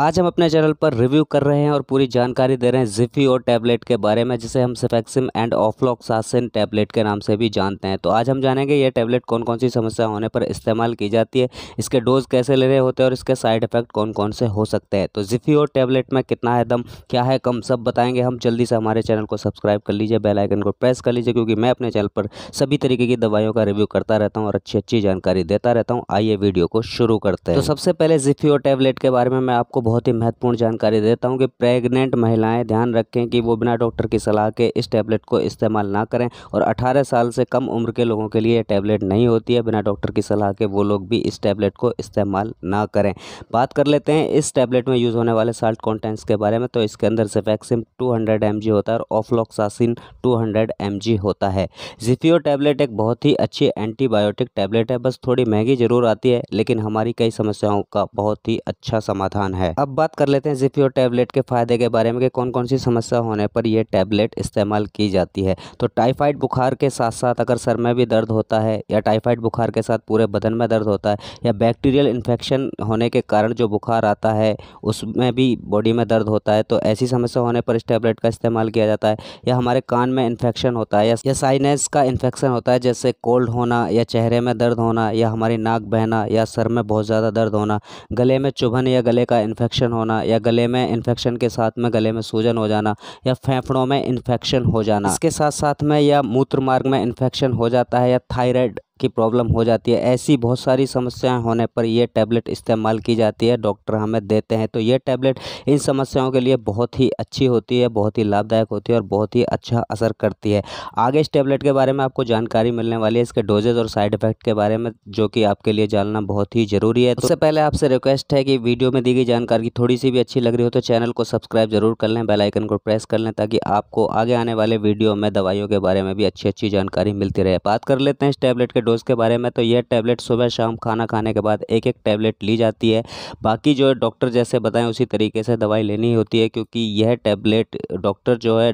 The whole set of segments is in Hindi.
आज हम अपने चैनल पर रिव्यू कर रहे हैं और पूरी जानकारी दे रहे हैं जिफी और टैबलेट के बारे में जिसे हम सेफेक्सिम एंड ऑफलॉक्सासिन टैबलेट के नाम से भी जानते हैं तो आज हम जानेंगे ये टैबलेट कौन कौन सी समस्या होने पर इस्तेमाल की जाती है इसके डोज कैसे ले रहे होते हैं और इसके साइड इफेक्ट कौन कौन से हो सकते हैं तो जिफी और टैबलेट में कितना है दम क्या है कम सब बताएंगे हम जल्दी से हमारे चैनल को सब्सक्राइब कर लीजिए बेलाइकन को प्रेस कर लीजिए क्योंकि मैं अपने चैनल पर सभी तरीके की दवाइयों का रिव्यू करता रहता हूँ और अच्छी अच्छी जानकारी देता रहता हूँ आइए वीडियो को शुरू करते हैं तो सबसे पहले जिफी और टैबलेट के बारे में मैं आपको बहुत ही महत्वपूर्ण जानकारी देता हूँ कि प्रेग्नेंट महिलाएं ध्यान रखें कि वो बिना डॉक्टर की सलाह के इस टैबलेट को इस्तेमाल ना करें और 18 साल से कम उम्र के लोगों के लिए ये टैबलेट नहीं होती है बिना डॉक्टर की सलाह के वो लोग भी इस टैबलेट को इस्तेमाल ना करें बात कर लेते हैं इस टैबलेट में यूज़ होने वाले साल्ट कॉन्टेंट्स के बारे में तो इसके अंदर से वैक्सीन टू हंड्रेड होता है और ऑफलॉक्सासिन टू हंड्रेड होता है जिफियो टैबलेट एक बहुत ही अच्छी एंटीबायोटिक टैबलेट है बस थोड़ी महंगी ज़रूर आती है लेकिन हमारी कई समस्याओं का बहुत ही अच्छा समाधान है है अब बात कर लेते हैं जिपियो टैबलेट के फायदे के बारे में कि कौन कौन सी समस्या होने पर यह टैबलेट इस्तेमाल की जाती है तो टाइफाइड बुखार के साथ साथ अगर सर में भी दर्द होता है या टाइफाइड बुखार के साथ पूरे बदन में दर्द होता है या बैक्टीरियल इन्फेक्शन होने के कारण जो बुखार आता है उसमें भी बॉडी में दर्द होता है तो ऐसी समस्या होने पर इस टैबलेट का इस्तेमाल किया जाता है या हमारे कान में इन्फेक्शन होता है या साइनस का इन्फेक्शन होता है जैसे कोल्ड होना या चेहरे में दर्द होना या हमारी नाक बहना या सर में बहुत ज़्यादा दर्द होना गले में चुभन या गले का इन्फेक्शन होना या गले में इन्फेक्शन के साथ में गले में सूजन हो जाना या फेफड़ों में इन्फेक्शन हो जाना इसके साथ साथ में या मूत्र मार्ग में इन्फेक्शन हो जाता है या थायराइड की प्रॉब्लम हो जाती है ऐसी बहुत सारी समस्याएं होने पर यह टैबलेट इस्तेमाल की जाती है डॉक्टर हमें देते हैं तो यह टैबलेट इन समस्याओं के लिए बहुत ही अच्छी होती है बहुत ही लाभदायक होती है और बहुत ही अच्छा असर करती है आगे इस टैबलेट के बारे में आपको जानकारी मिलने वाली है इसके डोजेज और साइड इफेक्ट के बारे में जो कि आपके लिए जानना बहुत ही ज़रूरी है तो सबसे पहले आपसे रिक्वेस्ट है कि वीडियो में दी गई जानकारी थोड़ी सी भी अच्छी लग रही हो तो चैनल को सब्सक्राइब जरूर कर लें बेलाइकन को प्रेस कर लें ताकि आपको आगे आने वाले वीडियो में दवाइयों के बारे में भी अच्छी अच्छी जानकारी मिलती रहे बात कर लेते हैं इस टैबलेट के डोज़ के बारे में तो यह टैबलेट सुबह शाम खाना खाने के बाद एक एक टैबलेट ली जाती है बाकी जो है डॉक्टर जैसे बताएं उसी तरीके से दवाई लेनी होती है क्योंकि यह टैबलेट डॉक्टर जो है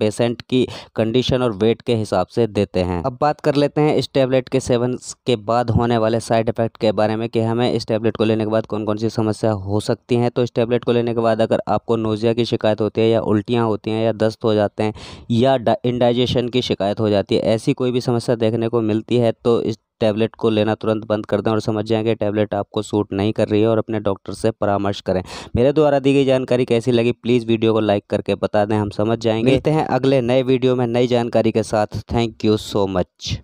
पेशेंट की कंडीशन और वेट के हिसाब से देते हैं अब बात कर लेते हैं इस टैबलेट के सेवन के बाद होने वाले साइड इफेक्ट के बारे में कि हमें इस टैबलेट को लेने के बाद कौन कौन सी समस्या हो सकती हैं तो इस टैबलेट को लेने के बाद अगर आपको नोजिया की शिकायत होती है या उल्टियाँ होती हैं या दस्त हो जाते हैं या इनडाइजेशन की शिकायत हो जाती है ऐसी कोई भी समस्या देखने को मिलती है तो इस टैबलेट को लेना तुरंत बंद कर दें और समझ जाएँ कि टैबलेट आपको सूट नहीं कर रही है और अपने डॉक्टर से परामर्श करें मेरे द्वारा दी गई जानकारी कैसी लगी प्लीज़ वीडियो को लाइक करके बता दें हम समझ जाएंगे मिलते हैं अगले नए वीडियो में नई जानकारी के साथ थैंक यू सो मच